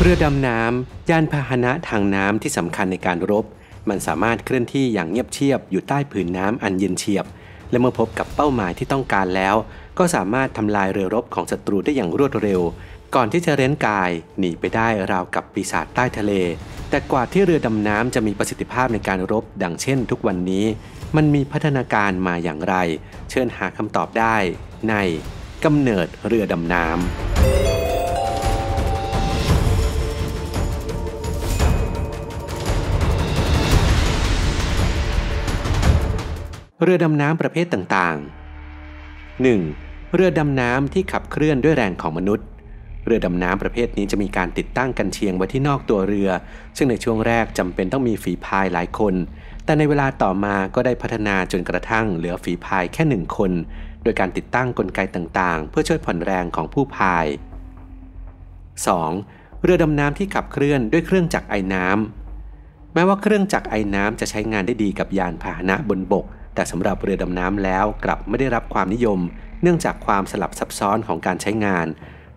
เรือดำน้ำยานพาหนะทางน้ำที่สำคัญในการรบ มันสามารถเคลื่อนที่อย่างเงียบเชียบอยู่ใต้ผืนน้ำอันเย็นเฉียบ และเมื่อพบกับเป้าหมายที่ต้องการแล้ว ก็สามารถทำลายเรือรบของศัตรูได้อย่างรวดเร็ว ก่อนที่จะเร้นกาย หนีไปได้ราวกับปีศาจใต้ทะเล แต่กว่าที่เรือดำน้ำจะมีประสิทธิภาพในการรบดังเช่นทุกวันนี้ มันมีพัฒนาการมาอย่างไร เชิญหาคำตอบได้ ใน กำเนิดเรือดำน้ำเรือดำน้ำประเภทต่างๆ 1. เรือดำน้ำที่ขับเคลื่อนด้วยแรงของมนุษย์ เรือดำน้ำประเภทนี้จะมีการติดตั้งกันเชียงไว้ที่นอกตัวเรือ ซึ่งในช่วงแรกจำเป็นต้องมีฝีพายหลายคน แต่ในเวลาต่อมา ก็ได้พัฒนาจนกระทั่งเหลือฝีพายแค่หนึ่งคน โดยการติดตั้งกลไกต่าง ๆ เพื่อช่วยผ่อนแรงของผู้พาย 2. เรือดำน้ำที่ขับเคลื่อนด้วยเครื่องจักรไอน้ำแม้ว่าเครื่องจักรไอน้ำจะใช้งานได้ดีกับยานพาหนะบนบกแต่สำหรับเรือดำน้ำแล้วกลับไม่ได้รับความนิยม เนื่องจากความสลับซับซ้อนของการใช้งาน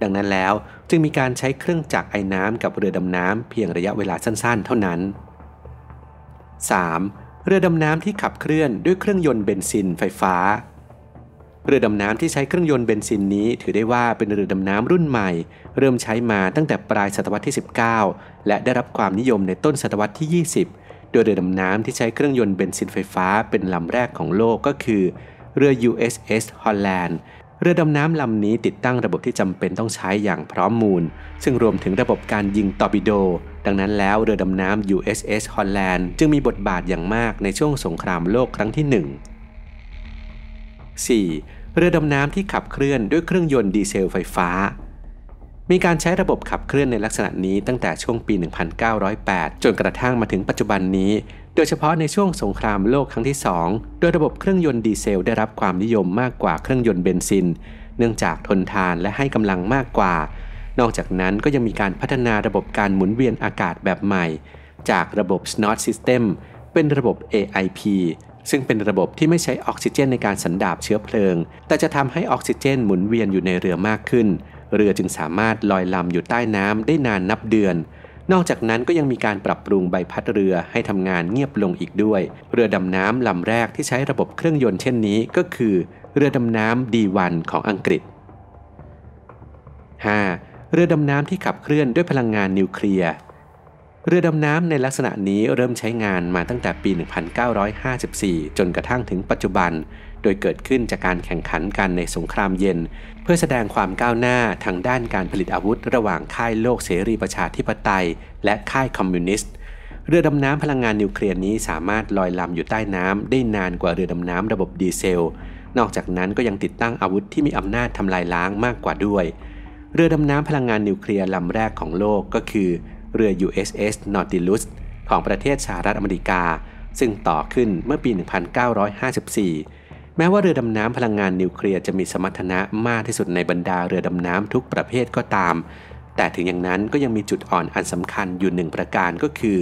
ดังนั้นแล้วจึงมีการใช้เครื่องจักรไอ้น้ำกับเรือดำน้ำเพียงระยะเวลาสั้นๆ เท่านั้น 3. เรือดำน้ำที่ขับเคลื่อนด้วยเครื่องยนต์เบนซินไฟฟ้า เรือดำน้ำที่ใช้เครื่องยนต์เบนซินนี้ ถือได้ว่าเป็นเรือดำน้ำรุ่นใหม่ เริ่มใช้มาตั้งแต่ปลายศตวรรษที่19 และได้รับความนิยมในต้นศตวรรษที่ 20ดยเรือดำน้ำที่ใช้เครื่องยนต์เบนซินไฟฟ้าเป็นลำแรกของโลกก็คือ เรือ USS Holland เรือดำน้ำลำนี้ติดตั้งระบบที่จำเป็นต้องใช้อย่างพร้อมมูล ซึ่งรวมถึงระบบการยิงตอร์ปิโดดังนั้นแล้วเรือดำน้ำ USS Holland จึงมีบทบาทอย่างมากในช่วงสงครามโลกครั้งที่ 1 4. เรือดำน้ำที่ขับเคลื่อนด้วยเครื่องยนต์ดีเซลไฟฟ้ามีการใช้ระบบขับเคลื่อนในลักษณะนี้ตั้งแต่ช่วงปี 1908 จนกระทั่งมาถึงปัจจุบันนี้ โดยเฉพาะในช่วงสงครามโลกครั้งที่ 2 โดยระบบเครื่องยนต์ดีเซลได้รับความนิยมมากกว่าเครื่องยนต์เบนซิน เนื่องจากทนทานและให้กำลังมากกว่า นอกจากนั้นก็ยังมีการพัฒนาระบบการหมุนเวียนอากาศแบบใหม่ จากระบบ Snot System เป็นระบบ AIP ซึ่งเป็นระบบที่ไม่ใช้ออกซิเจนในการสันดาบเชื้อเพลิง แต่จะทำให้ออกซิเจนหมุนเวียนอยู่ในเรือมากขึ้นเรือจึงสามารถลอยลำอยู่ใต้น้ำได้นานนับเดือน นอกจากนั้นก็ยังมีการปรับปรุงใบพัดเรือให้ทำงานเงียบลงอีกด้วย เรือดำน้ำลำแรกที่ใช้ระบบเครื่องยนต์เช่นนี้ก็คือ เรือดำน้ำดีวันของอังกฤษ 5. เรือดำน้ำที่ขับเคลื่อนด้วยพลังงานนิวเคลียร์ เรือดำน้ำในลักษณะนี้เริ่มใช้งานมาตั้งแต่ปี 1954 จนกระทั่งถึงปัจจุบันโดยเกิดขึ้นจากการแข่งขันกันในสงครามเย็น เพื่อแสดงความก้าวหน้าทางด้านการผลิตอาวุธระหว่างค่ายโลกเสรีประชาธิปไตย และค่ายคอมมิวนิสต์ เรือดำน้ำพลังงานนิวเคลียร์นี้สามารถลอยลำอยู่ใต้น้ำได้นานกว่าเรือดำน้ำระบบดีเซล นอกจากนั้นก็ยังติดตั้งอาวุธที่มีอำนาจทำลายล้างมากกว่าด้วย เรือดำน้ำพลังงานนิวเคลียร์ลำแรกของโลกก็คือ เรือ USS Nautilus ของประเทศสหรัฐอเมริกา ซึ่งต่อขึ้นเมื่อปี 1954แม้ว่าเรือดำน้ำพลังงานนิวเคลียร์จะมีสมรรถนะมากที่สุดในบรรดาเรือดำน้ำทุกประเภทก็ตาม แต่ถึงอย่างนั้นก็ยังมีจุดอ่อนอันสำคัญอยู่หนึ่งประการก็คือ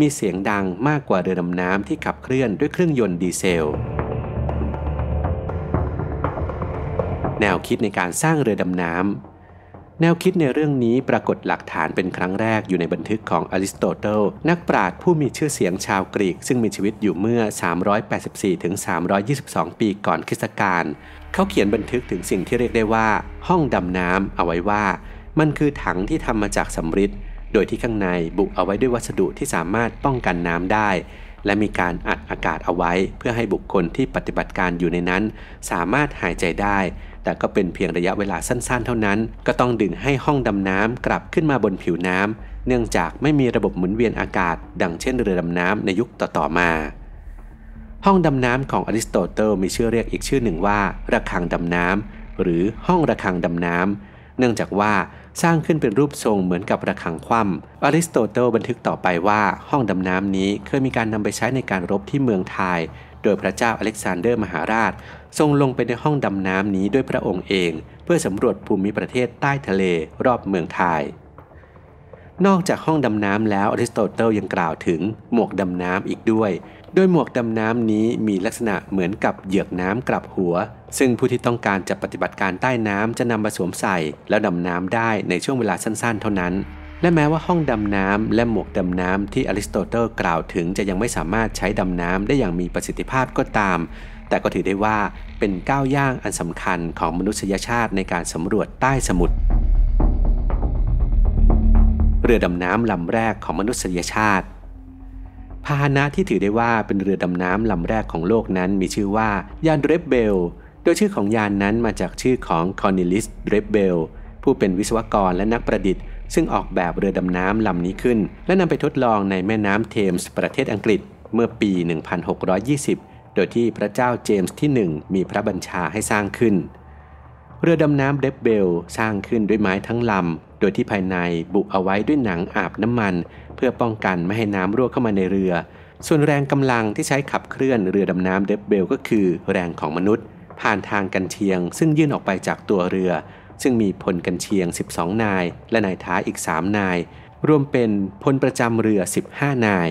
มีเสียงดังมากกว่าเรือดำน้ำที่ขับเคลื่อนด้วยเครื่องยนต์ดีเซล แนวคิดในการสร้างเรือดำน้ำแนวคิดในเรื่องนี้ปรากฏหลักฐานเป็นครั้งแรกอยู่ในบันทึกของอริสโตเติลนักปราชญ์ผู้มีชื่อเสียงชาวกรีกซึ่งมีชีวิตอยู่เมื่อ 384-322 ปีก่อนคริสตกาลเขาเขียนบันทึกถึงสิ่งที่เรียกได้ว่า ห้องดำน้ำเอาไว้ว่ามันคือถังที่ทำมาจากสำริดโดยที่ข้างในบุกเอาไว้ด้วยวัสดุที่สามารถป้องกันน้ำได้และมีการอัดอากาศเอาไว้ เพื่อให้บุคคลที่ปฏิบัติการอยู่ในนั้น สามารถหายใจได้ แต่ก็เป็นเพียงระยะเวลาสั้นๆ เท่านั้น ก็ต้องดึงให้ห้องดำน้ำกลับขึ้นมาบนผิวน้ำเนื่องจากไม่มีระบบหมุนเวียนอากาศ ดังเช่นเรือดำน้ำในยุคต่อ ๆ มา ห้องดำน้ำของอริสโตเติลมีชื่อเรียกอีกชื่อหนึ่งว่า ระฆังดำน้ำหรือห้องระฆังดำน้ำเนื่องจากว่าสร้างขึ้นเป็นรูปทรงเหมือนกับระฆังคว่ำอริสโตเติลบันทึกต่อไปว่าห้องดำน้ำนี้เคยมีการนำไปใช้ในการรบที่เมืองไทยโดยพระเจ้าอเล็กซานเดอร์มหาราช ทรงลงไปในห้องดำน้ำนี้ด้วยพระองค์เอง เพื่อสำรวจภูมิประเทศใต้ทะเลรอบเมืองไทยนอกจากห้องดำน้ำแล้วอริสโตเติลยังกล่าวถึงหมวกดำน้ำอีกด้วยโดยหมวกดำน้ำนี้มีลักษณะเหมือนกับเหยือกน้ำกลับหัว ซึ่งผู้ที่ต้องการจะปฏิบัติการใต้น้ำจะนำมาสวมใส่ แล้วดำน้ำได้ในช่วงเวลาสั้นๆ เท่านั้น และแม้ว่าห้องดำน้ำและหมวกดำน้ำ ที่อริสโตเติลกล่าวถึง จะยังไม่สามารถใช้ดำน้ำได้อย่างมีประสิทธิภาพก็ตาม แต่ก็ถือได้ว่าเป็นก้าวย่างอันสำคัญของมนุษยชาติในการสำรวจใต้สมุทรเรือดำน้ำลำแรกของมนุษยชาติพาหนะที่ถือได้ว่าเป็นเรือดำน้ำลำแรกของโลกนั้นมีชื่อว่ายานเรบเบล โดยชื่อของยานนั้นมาจากชื่อของคอนิลิสเรบเบลผู้เป็นวิศวกรและนักประดิษฐ์ซึ่งออกแบบเรือดำน้ำลำนี้ขึ้น และนำไปทดลองในแม่น้ำเทมส์ประเทศอังกฤษเมื่อปี 1620 โดยที่พระเจ้าเจมส์ที่1มีพระบัญชาให้สร้างขึ้น เรือดำน้ำเดบเบล สร้างขึ้นด้วยไม้ทั้งลำโดยที่ภายในบุเอาไว้ด้วยหนังอาบน้ำมัน เพื่อป้องกันไม่ให้น้ำรั่วเข้ามาในเรือ ส่วนแรงกำลังที่ใช้ขับเคลื่อนเรือดำน้ำเดบเบลก็คือ แรงของมนุษย์ ผ่านทางกันเชียงซึ่งยื่นออกไปจากตัวเรือ ซึ่งมีพลกันเชียง 12 นาย และนายท้าอีก 3 นาย รวมเป็นพลประจำเรือ 15 นาย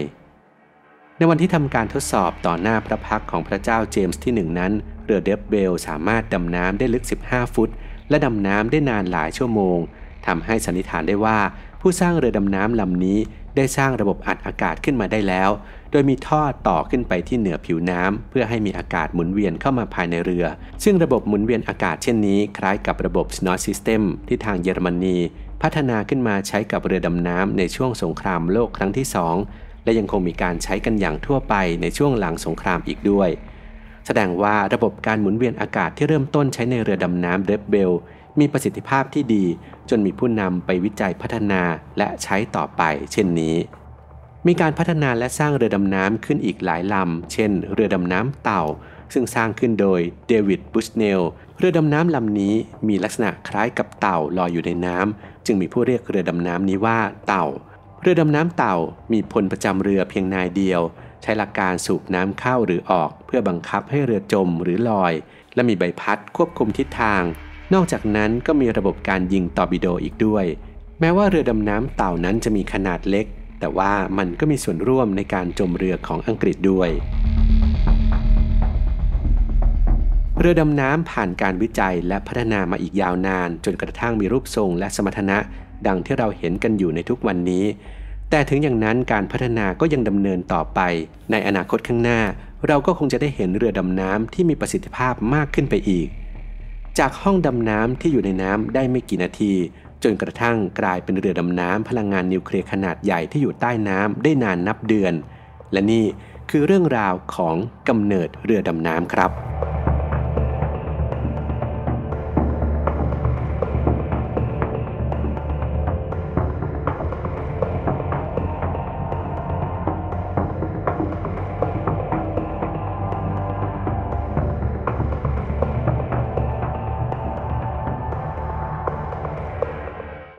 ในวันที่ทำการทดสอบต่อหน้าพระพักของพระเจ้าเจมส์ที่ 1 นั้น เรือเดฟเบล สามารถดำน้ำได้ลึก 15 ฟุต และดำน้ำได้นานหลายชั่วโมงทำให้สันนิษฐานได้ว่าผู้สร้างเรือดำน้ำลำนี้ได้สร้างระบบอัดอากาศขึ้นมาได้แล้ว โดยมีท่อต่อขึ้นไปที่เหนือผิวน้ำเพื่อให้มีอากาศหมุนเวียนเข้ามาภายในเรือ ซึ่งระบบหมุนเวียนอากาศเช่นนี้คล้ายกับระบบ s n o r System ที่ทางเยอรมนีพัฒนาขึ้นมาใช้กับเรือดำน้ำในช่วงสงครามโลกครั้งที่ 2 และยังคงมีการใช้กันอย่างทั่วไปในช่วงหลังสงครามอีกด้วยแสดงว่าระบบการหมุนเวียนอากาศที่เริ่มต้นใช้ในเรือดำน้ำเดฟเบล มีประสิทธิภาพที่ดี จนมีผู้นำไปวิจัยพัฒนาและใช้ต่อไปเช่นนี้ มีการพัฒนาและสร้างเรือดำน้ำขึ้นอีกหลายลำเช่นเรือดำน้ำเต่า ซึ่งสร้างขึ้นโดยเดวิดบุชเนลเรือดำน้ำลำนี้มีลักษณะคล้ายกับเต่าลอยอยู่ในน้ำจึงมีผู้เรียกเรือดำน้ำนี้ว่า เต่า เรือดำน้ำเต่ามีพลประจำเรือเพียงนายเดียวใช้หลักการสูบน้ำเข้าหรือออกเพื่อบังคับให้เรือจมหรือลอย และมีใบพัด ควบคุมทิศทาง นอกจากนั้นก็มีระบบการยิงตอร์ปิโดอีกด้วย แม้ว่าเรือดำน้ำเต่านั้นจะมีขนาดเล็ก แต่ว่ามันก็มีส่วนร่วมในการจมเรือของอังกฤษด้วย เรือดำน้ำผ่านการวิจัยและพัฒนามาอีกยาวนานจนกระทั่งมีรูปทรงและสมรรถนะ ดังที่เราเห็นกันอยู่ในทุกวันนี้แต่ถึงอย่างนั้นการพัฒนาก็ยังดำเนินต่อไป ในอนาคตข้างหน้า เราก็คงจะได้เห็นเรือดำน้ำที่มีประสิทธิภาพมากขึ้นไปอีก จากห้องดำน้ำที่อยู่ในน้ำได้ไม่กี่นาที จนกระทั่งกลายเป็นเรือดำน้ำพลังงานนิวเคลียร์ขนาดใหญ่ที่อยู่ใต้น้ำได้นานนับเดือน และนี่คือเรื่องราวของกำเนิดเรือดำน้ำครับ